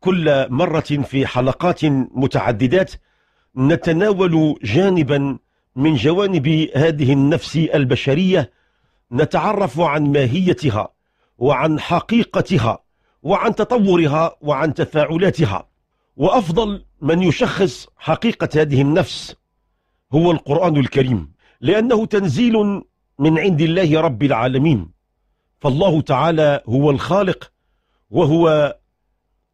كل مرة في حلقات متعددات نتناول جانبا من جوانب هذه النفس البشرية نتعرف عن ماهيتها وعن حقيقتها وعن تطورها وعن تفاعلاتها وأفضل من يشخص حقيقة هذه النفس هو القرآن الكريم لأنه تنزيل من عند الله رب العالمين فالله تعالى هو الخالق وهو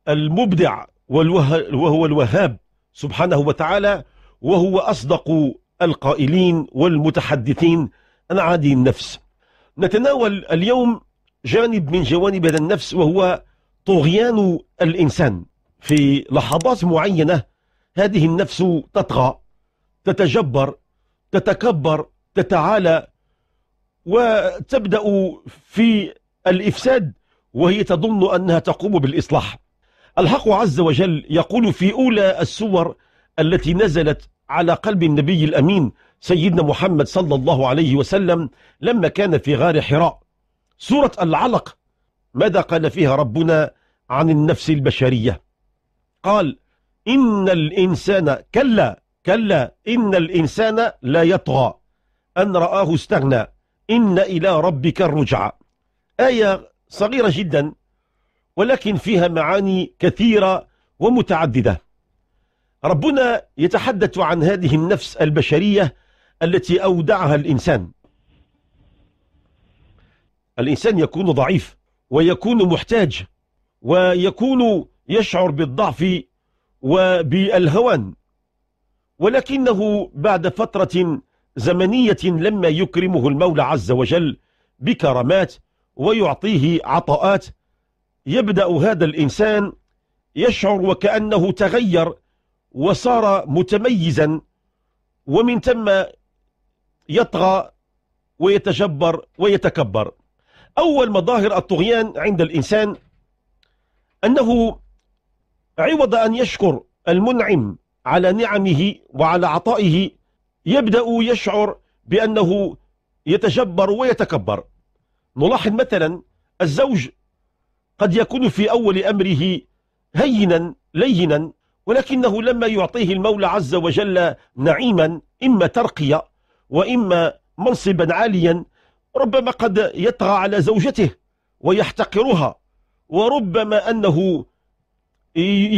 المبدع وهو الوهاب سبحانه وتعالى وهو أصدق القائلين والمتحدثين عن هذه النفس نتناول اليوم جانب من جوانب هذا النفس وهو طغيان الإنسان في لحظات معينة هذه النفس تطغى تتجبر تتكبر تتعالى وتبدأ في الإفساد وهي تظن أنها تقوم بالإصلاح الحق عز وجل يقول في أولى السور التي نزلت على قلب النبي الأمين سيدنا محمد صلى الله عليه وسلم لما كان في غار حراء سورة العلق ماذا قال فيها ربنا عن النفس البشرية قال إن الإنسان كلا كلا إن الإنسان لا يطغى أن رآه استغنى إن إلى ربك الرجعى آية صغيرة جدا ولكن فيها معاني كثيرة ومتعددة ربنا يتحدث عن هذه النفس البشرية التي أودعها الإنسان الإنسان يكون ضعيف ويكون محتاج ويكون يشعر بالضعف وبالهوان ولكنه بعد فترة زمنية لما يكرمه المولى عز وجل بكرامات ويعطيه عطاءات يبدأ هذا الإنسان يشعر وكأنه تغير وصار متميزا ومن ثم يطغى ويتجبر ويتكبر أول مظاهر الطغيان عند الإنسان أنه عوض أن يشكر المنعم على نعمه وعلى عطائه يبدأ يشعر بأنه يتجبر ويتكبر نلاحظ مثلا الزوج قد يكون في أول أمره هينا لينا ولكنه لما يعطيه المولى عز وجل نعيما إما ترقية وإما منصبا عاليا ربما قد يطغى على زوجته ويحتقرها وربما أنه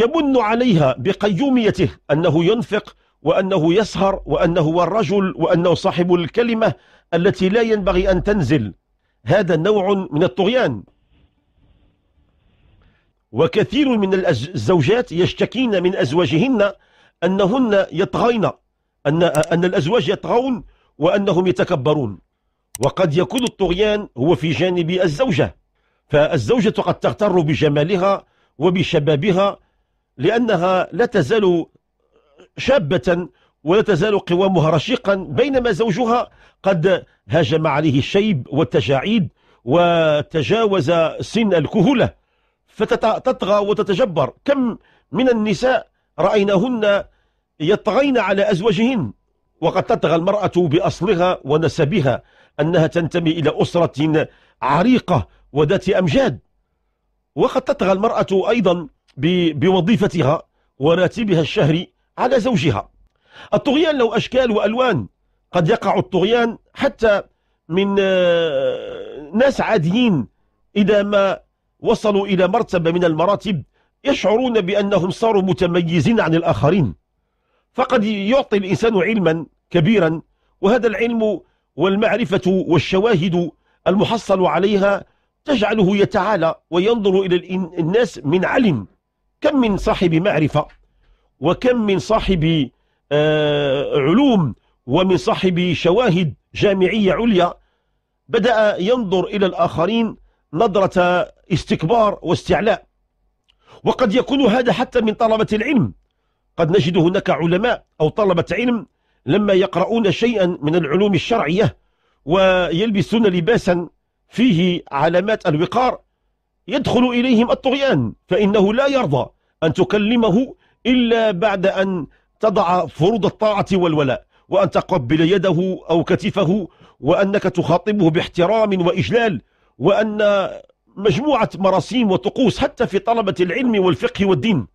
يمن عليها بقيوميته أنه ينفق وأنه يسهر وأنه هو الرجل وأنه صاحب الكلمة التي لا ينبغي أن تنزل هذا نوع من الطغيان وكثير من الزوجات يشتكين من أزواجهن أنهن يطغين أن, أن الأزواج يطغون وأنهم يتكبرون وقد يكون الطغيان هو في جانب الزوجة فالزوجة قد تغتر بجمالها وبشبابها لأنها لا تزال شابة ولا تزال قوامها رشيقا بينما زوجها قد هاجم عليه الشيب والتجاعيد وتجاوز سن الكهولة فتطغى وتتجبر كم من النساء رأيناهن يطغين على أزواجهن وقد تطغى المرأة بأصلها ونسبها أنها تنتمي إلى أسرة عريقة وذات أمجاد وقد تطغى المرأة أيضا بوظيفتها وراتبها الشهري على زوجها الطغيان له أشكال وألوان قد يقع الطغيان حتى من آه، ناس عاديين إذا ما وصلوا إلى مرتبة من المراتب يشعرون بأنهم صاروا متميزين عن الآخرين فقد يعطي الإنسان علما كبيرا وهذا العلم والمعرفة والشواهد المحصل عليها تجعله يتعالى وينظر إلى الناس من علم كم من صاحب معرفة وكم من صاحب آه، علوم ومن صاحب شواهد جامعية عليا بدأ ينظر إلى الآخرين نظرة استكبار واستعلاء وقد يكون هذا حتى من طلبة العلم قد نجد هناك علماء أو طلبة علم لما يقرؤون شيئا من العلوم الشرعية ويلبسون لباسا فيه علامات الوقار يدخل إليهم الطغيان فإنه لا يرضى أن تكلمه إلا بعد أن تضع فروض الطاعة والولاء وأن تقبل يده أو كتفه وأنك تخاطبه باحترام وإجلال وأن مجموعة مراسيم وطقوس حتى في طلبة العلم والفقه والدين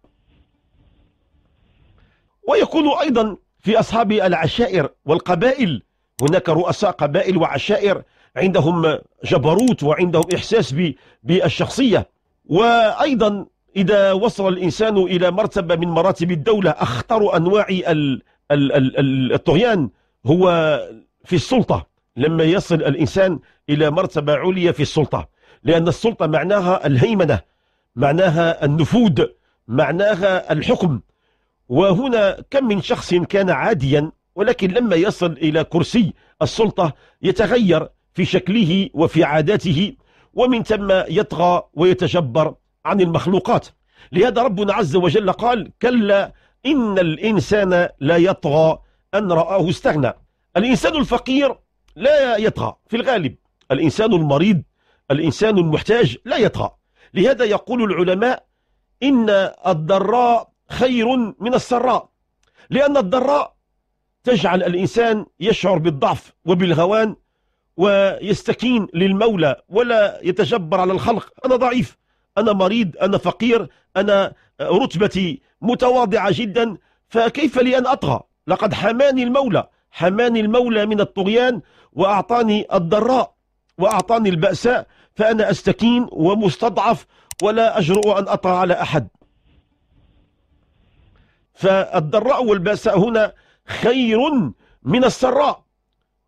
ويكون أيضا في أصحاب العشائر والقبائل هناك رؤساء قبائل وعشائر عندهم جبروت وعندهم إحساس بالشخصية وأيضا إذا وصل الإنسان إلى مرتبة من مراتب الدولة أخطر أنواع الطغيان هو في السلطة لما يصل الإنسان إلى مرتبة عليا في السلطة لأن السلطة معناها الهيمنة معناها النفوذ معناها الحكم وهنا كم من شخص كان عاديا ولكن لما يصل إلى كرسي السلطة يتغير في شكله وفي عاداته ومن ثم يطغى ويتجبر عن المخلوقات لهذا ربنا عز وجل قال كلا إن الإنسان لا يطغى أن رآه استغنى الإنسان الفقير لا يطغى في الغالب الإنسان المريض الإنسان المحتاج لا يطغى لهذا يقول العلماء إن الضراء خير من السراء لأن الضراء تجعل الإنسان يشعر بالضعف وبالهوان ويستكين للمولى ولا يتجبر على الخلق أنا ضعيف أنا مريض أنا فقير أنا رتبتي متواضعة جدا فكيف لي أن أطغى لقد حماني المولى حماني المولى من الطغيان وأعطاني الضراء وأعطاني البأساء فأنا أستكين ومستضعف ولا أجرؤ أن أطع على أحد فالضراء والبأساء هنا خير من السراء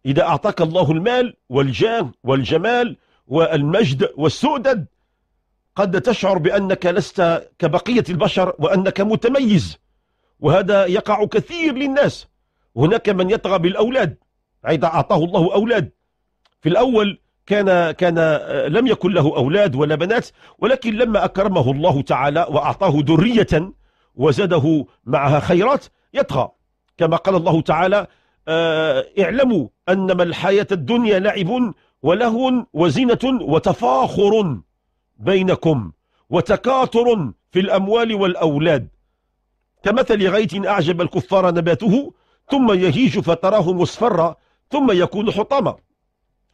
إذا أعطاك الله المال والجاه والجمال والمجد والسؤدد قد تشعر بأنك لست كبقية البشر وأنك متميز وهذا يقع كثير للناس هناك من يطغى بالأولاد عيد أعطاه الله أولاد في الأول كان كان آه، لم يكن له أولاد ولا بنات ولكن لما أكرمه الله تعالى وأعطاه ذرية وزاده معها خيرات يطغى كما قال الله تعالى آه، اعلموا أنما الحياة الدنيا لعب ولهو وزينه وتفاخر بينكم وتكاثر في الأموال والأولاد كمثل غيث أعجب الكفار نباته ثم يهيج فتراه مصفرا ثم يكون حطاما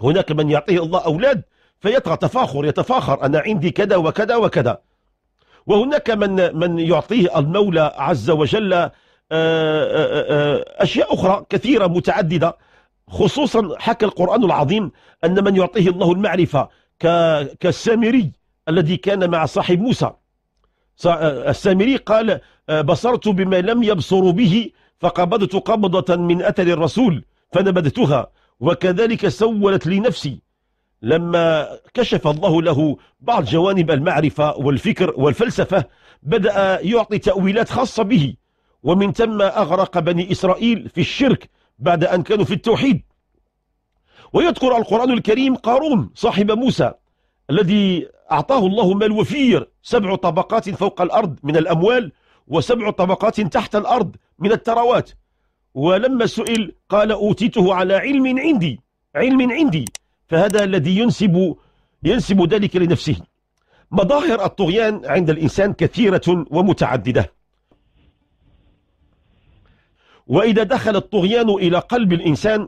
هناك من يعطيه الله أولاد فيطغى تفاخر يتفاخر أنا عندي كذا وكذا وكذا وهناك من من يعطيه المولى عز وجل آه، آه، آه، أشياء أخرى كثيرة متعددة خصوصا حكى القرآن العظيم أن من يعطيه الله المعرفة كالسامري الذي كان مع صاحب موسى السامري قال بصرت بما لم يبصروا به فقبضت قبضة من أثر الرسول فنبذتها وكذلك سولت لي نفسي لما كشف الله له بعض جوانب المعرفة والفكر والفلسفة بدأ يعطي تأويلات خاصة به ومن ثم أغرق بني إسرائيل في الشرك بعد أن كانوا في التوحيد ويذكر القرآن الكريم قارون صاحب موسى الذي أعطاه الله مال وفير سبع طبقات فوق الأرض من الأموال وسبع طبقات تحت الأرض من التروات ولما سئل قال أوتيته على علم عندي علم عندي فهذا الذي ينسب ينسب ذلك لنفسه مظاهر الطغيان عند الإنسان كثيرة ومتعددة وإذا دخل الطغيان إلى قلب الإنسان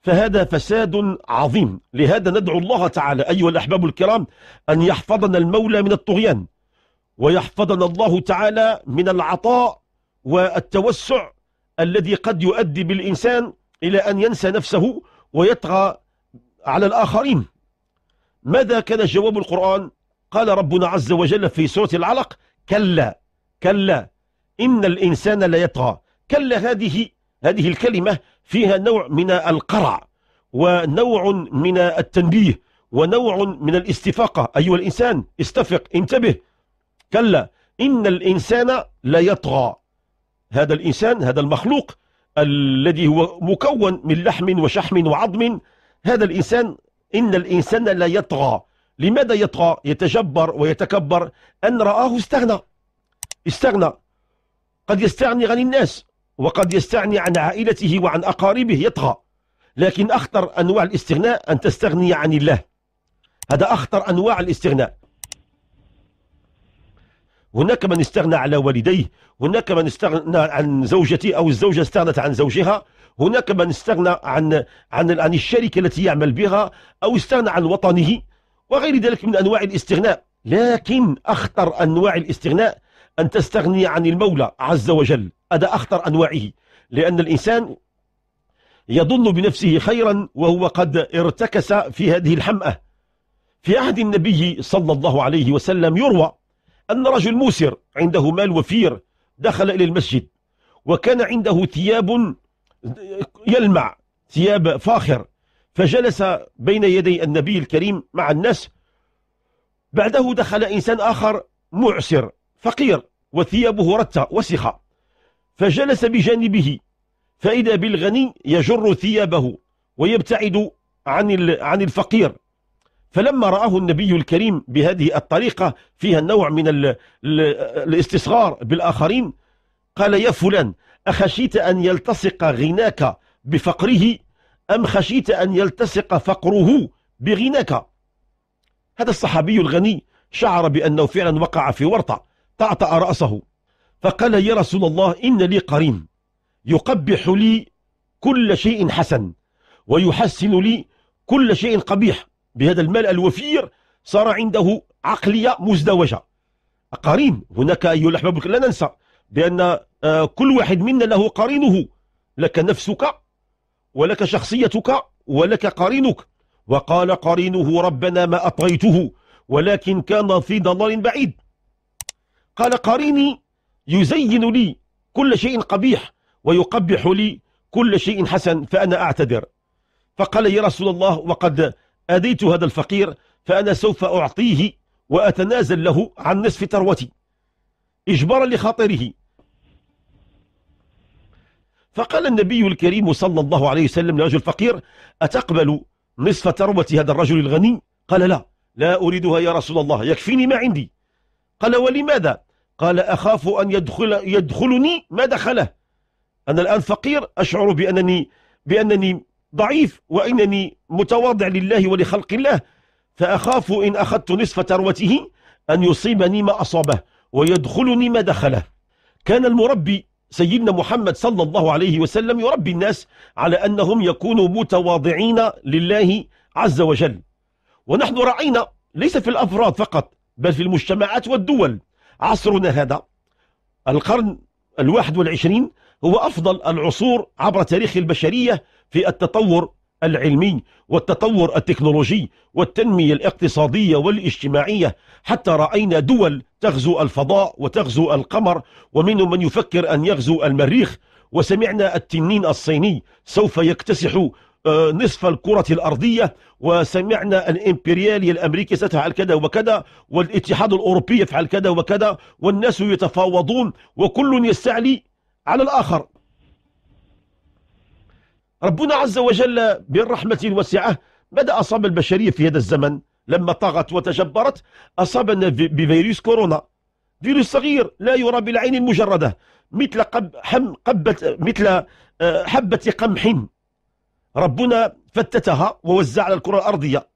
فهذا فساد عظيم لهذا ندعو الله تعالى أيها الأحباب الكرام أن يحفظنا المولى من الطغيان ويحفظنا الله تعالى من العطاء والتوسع الذي قد يؤدي بالإنسان إلى أن ينسى نفسه ويطغى على الآخرين ماذا كان جواب القرآن قال ربنا عز وجل في سورة العلق كلا كلا إن الإنسان ليطغى كلا هذه هذه الكلمة فيها نوع من القرع ونوع من التنبيه ونوع من الاستفاقة أيها الإنسان استفق انتبه كلا إن الإنسان لا يطغى هذا الإنسان هذا المخلوق الذي هو مكون من لحم وشحم وعظم هذا الإنسان إن الإنسان لا يطغى لماذا يطغى يتجبر ويتكبر أن رآه استغنى استغنى قد يستغني عن الناس وقد يستغني عن عائلته وعن أقاربه يطغى لكن أخطر أنواع الاستغناء أن تستغني عن الله هذا أخطر أنواع الاستغناء هناك من استغنى على والديه هناك من استغنى عن زوجته أو الزوجة استغنت عن زوجها هناك من استغنى عن عن عن الشركة التي يعمل بها أو استغنى عن وطنه وغير ذلك من أنواع الاستغناء لكن أخطر أنواع الاستغناء أن تستغني عن المولى عز وجل هذا أخطر أنواعه لأن الإنسان يظن بنفسه خيرا وهو قد ارتكس في هذه الحمأة في عهد النبي صلى الله عليه وسلم يروى أن رجل موسر عنده مال وفير دخل إلى المسجد وكان عنده ثياب يلمع ثياب فاخر فجلس بين يدي النبي الكريم مع الناس بعده دخل إنسان آخر معسر فقير وثيابه رتة وسخة فجلس بجانبه فإذا بالغني يجر ثيابه ويبتعد عن عن الفقير فلما رآه النبي الكريم بهذه الطريقة فيها النوع من الاستصغار بالآخرين قال يا فلان أخشيت أن يلتصق غناك بفقره أم خشيت أن يلتصق فقره بغناك هذا الصحابي الغني شعر بأنه فعلا وقع في ورطة تعطأ رأسه فقال يا رسول الله إن لي قرين يقبح لي كل شيء حسن ويحسن لي كل شيء قبيح بهذا المال الوفير صار عنده عقلية مزدوجة قرين هناك أيها الأحباب لا ننسى بأن آه، كل واحد منا له قرينه لك نفسك ولك شخصيتك ولك قرينك وقال قرينه ربنا ما أطغيته ولكن كان في ضلال بعيد قال قريني يزين لي كل شيء قبيح ويقبح لي كل شيء حسن فأنا أعتذر فقال يا رسول الله وقد أديت هذا الفقير فأنا سوف أعطيه وأتنازل له عن نصف ثروتي إجبارا لخاطره فقال النبي الكريم صلى الله عليه وسلم لرجل فقير أتقبل نصف ثروة هذا الرجل الغني قال لا لا أريدها يا رسول الله يكفيني ما عندي قال ولماذا قال أخاف أن يدخل يدخلني ما دخله أنا الآن فقير أشعر بأنني بأنني ضعيف وإنني متواضع لله ولخلق الله فأخاف إن أخذت نصف ثروته أن يصيبني ما أصابه ويدخلني ما دخله كان المربي سيدنا محمد صلى الله عليه وسلم يربي الناس على أنهم يكونوا متواضعين لله عز وجل ونحن رأينا ليس في الأفراد فقط بل في المجتمعات والدول عصرنا هذا القرن الواحد والعشرين هو أفضل العصور عبر تاريخ البشرية في التطور العلمي والتطور التكنولوجي والتنمية الاقتصادية والاجتماعية حتى رأينا دول تغزو الفضاء وتغزو القمر ومنهم من يفكر أن يغزو المريخ وسمعنا التنين الصيني سوف يكتسح آه، نصف الكرة الأرضية وسمعنا الإمبريالي الأمريكي ستفعل كذا وكذا والاتحاد الأوروبي يفعل كذا وكذا والناس يتفاوضون وكل يستعلي على الآخر ربنا عز وجل بالرحمة الواسعة بدأ أصاب البشرية في هذا الزمن لما طغت وتجبرت أصابنا بفيروس كورونا فيروس صغير لا يرى بالعين المجردة مثل قب حم قبة مثل آه، حبة قمح ربنا فتتها ووزع على الكرة الأرضية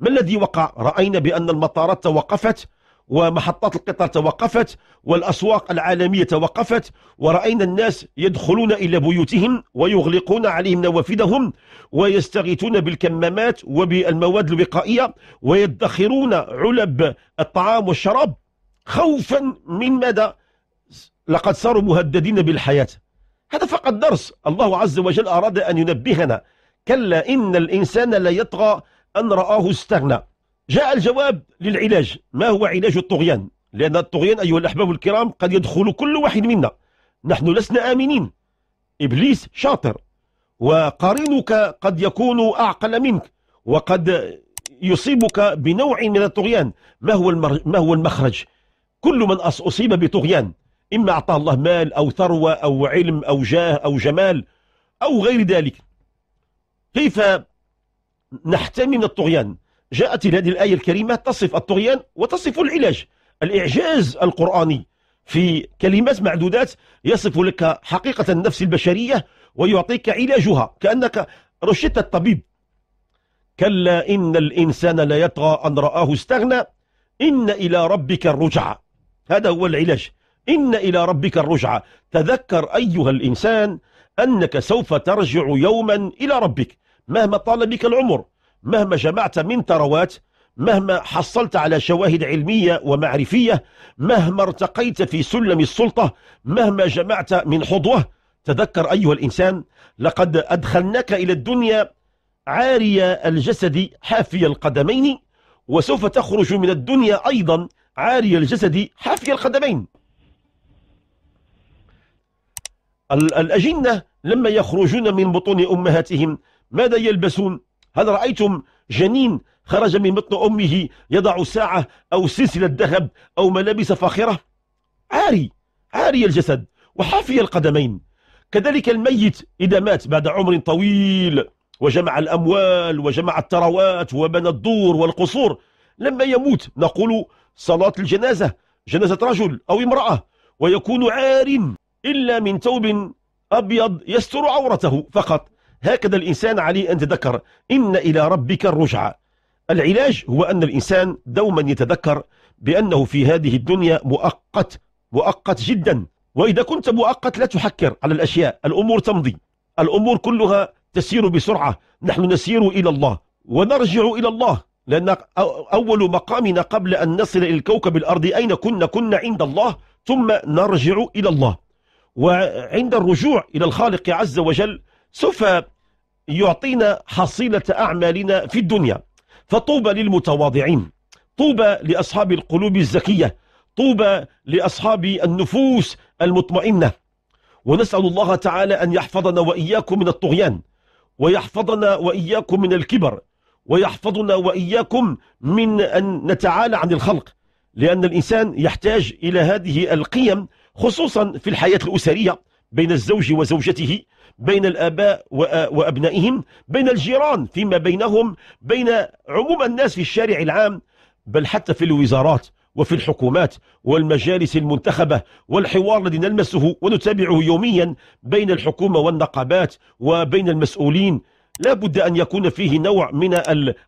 ما الذي وقع؟ رأينا بأن المطارات توقفت ومحطات القطار توقفت والأسواق العالمية توقفت ورأينا الناس يدخلون إلى بيوتهم ويغلقون عليهم نوافذهم ويستغيثون بالكمامات وبالمواد الوقائية ويدخرون علب الطعام والشراب خوفا من ماذا لقد صاروا مهددين بالحياة هذا فقط درس الله عز وجل أراد أن ينبهنا كلا إن الإنسان لا يطغى أن رآه استغنى جاء الجواب للعلاج ما هو علاج الطغيان لأن الطغيان أيها الأحباب الكرام قد يدخل كل واحد منا نحن لسنا آمنين إبليس شاطر وقرينك قد يكون أعقل منك وقد يصيبك بنوع من الطغيان ما هو, المر... ما هو المخرج كل من أصيب بطغيان إما أعطاه الله مال أو ثروة أو علم أو جاه أو جمال أو غير ذلك كيف نحتمي من الطغيان جاءت هذه الآية الكريمة تصف الطغيان وتصف العلاج الإعجاز القرآني في كلمات معدودات يصف لك حقيقة النفس البشرية ويعطيك علاجها كأنك رشدت الطبيب كلا إن الإنسان ليطغى أن رآه استغنى إن إلى ربك الرجعة هذا هو العلاج إن إلى ربك الرجعة تذكر أيها الإنسان أنك سوف ترجع يوما إلى ربك مهما طال بك العمر مهما جمعت من ثروات مهما حصلت على شواهد علمية ومعرفية مهما ارتقيت في سلم السلطة مهما جمعت من حظوة تذكر أيها الإنسان لقد أدخلناك إلى الدنيا عارية الجسد حافي القدمين وسوف تخرج من الدنيا أيضا عارية الجسد حافي القدمين الأجنة لما يخرجون من بطون أمهاتهم ماذا يلبسون هل رأيتم جنين خرج من بطن أمه يضع ساعة أو سلسلة ذهب أو ملابس فاخرة عاري عاري الجسد وحافي القدمين كذلك الميت إذا مات بعد عمر طويل وجمع الأموال وجمع الثروات وبنى الدور والقصور لما يموت نقول صلاة الجنازة جنازة رجل أو امرأة ويكون عار إلا من ثوب أبيض يستر عورته فقط هكذا الإنسان عليه أن يتذكر إن إلى ربك الرجعة العلاج هو أن الإنسان دوما يتذكر بأنه في هذه الدنيا مؤقت مؤقت جدا وإذا كنت مؤقت لا تحكر على الأشياء الأمور تمضي الأمور كلها تسير بسرعة نحن نسير إلى الله ونرجع إلى الله لأن أول مقامنا قبل أن نصل إلى الكوكب الأرضي أين كنا كنا عند الله ثم نرجع إلى الله وعند الرجوع إلى الخالق عز وجل سوف يعطينا حصيلة أعمالنا في الدنيا فطوبى للمتواضعين طوبى لأصحاب القلوب الزكية طوبى لأصحاب النفوس المطمئنة ونسأل الله تعالى أن يحفظنا وإياكم من الطغيان ويحفظنا وإياكم من الكبر ويحفظنا وإياكم من أن نتعالى عن الخلق لأن الإنسان يحتاج إلى هذه القيم خصوصا في الحياة الأسرية بين الزوج وزوجته بين الآباء وأبنائهم بين الجيران فيما بينهم بين عموم الناس في الشارع العام بل حتى في الوزارات وفي الحكومات والمجالس المنتخبة والحوار الذي نلمسه ونتابعه يوميا بين الحكومة والنقابات وبين المسؤولين لا بد أن يكون فيه نوع من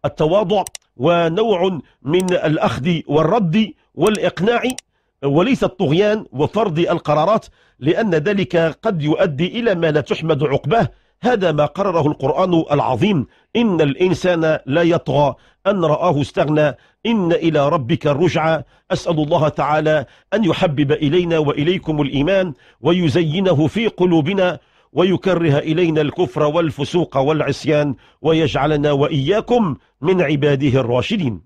التواضع ونوع من الأخذ والرد والإقناع وليس الطغيان وفرض القرارات لأن ذلك قد يؤدي إلى ما لا تحمد عقباه هذا ما قرره القرآن العظيم إن الإنسان لا يطغى أن رآه استغنى إن إلى ربك الرجعى أسأل الله تعالى أن يحبب إلينا وإليكم الإيمان ويزينه في قلوبنا ويكره إلينا الكفر والفسوق والعصيان ويجعلنا وإياكم من عباده الراشدين